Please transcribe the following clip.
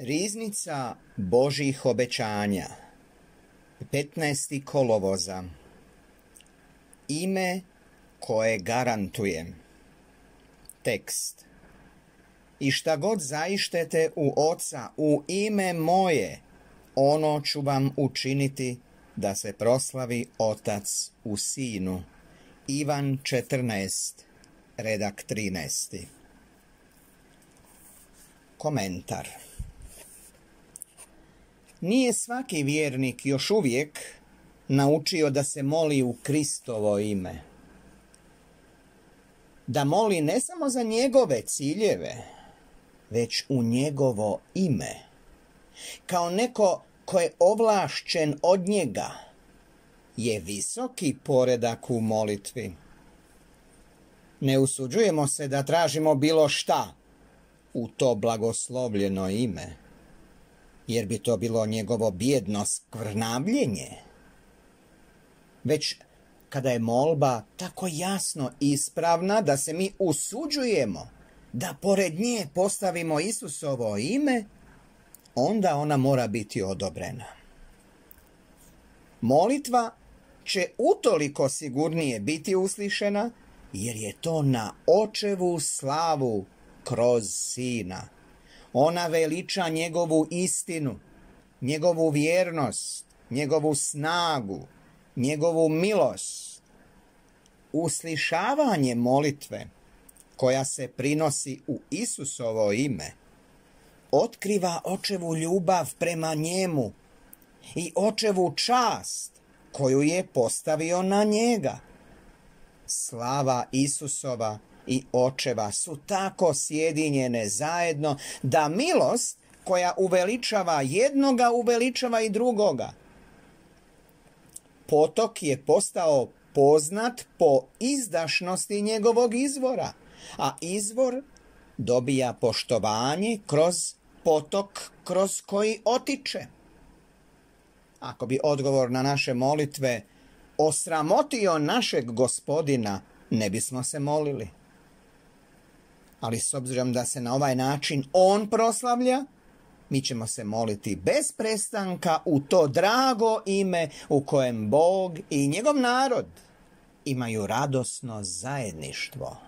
Riznica Božih obećanja 15. kolovoza Ime koje garantujem Tekst I šta god zaištete u oca u ime moje ono ću vam učiniti da se proslavi otac u sinu Ivan 14 redak 13 Komentar nije svaki vjernik još uvijek naučio da se moli u Kristovo ime. Da moli ne samo za njegove ciljeve, već u njegovo ime. Kao neko ko je ovlašćen od njega je visoki poredak u molitvi. Ne usuđujemo se da tražimo bilo šta u to blagoslovljeno ime jer bi to bilo njegovo bijedno skvrnavljenje. Već kada je molba tako jasno ispravna da se mi usuđujemo da pored nje postavimo Isusovo ime, onda ona mora biti odobrena. Molitva će utoliko sigurnije biti uslišena, jer je to na očevu slavu kroz sina. Ona veliča njegovu istinu, njegovu vjernost, njegovu snagu, njegovu milost. Uslišavanje molitve koja se prinosi u Isusovo ime otkriva očevu ljubav prema njemu i očevu čast koju je postavio na njega. Slava Isusova i očeva su tako sjedinjene zajedno da milost koja uveličava jednoga uveličava i drugoga. Potok je postao poznat po izdašnosti njegovog izvora, a izvor dobija poštovanje kroz potok kroz koji otiče. Ako bi odgovor na naše molitve osramotio našeg gospodina, ne bismo se molili ali s obzirom da se na ovaj način on proslavlja, mi ćemo se moliti bez prestanka u to drago ime u kojem Bog i njegov narod imaju radosno zajedništvo.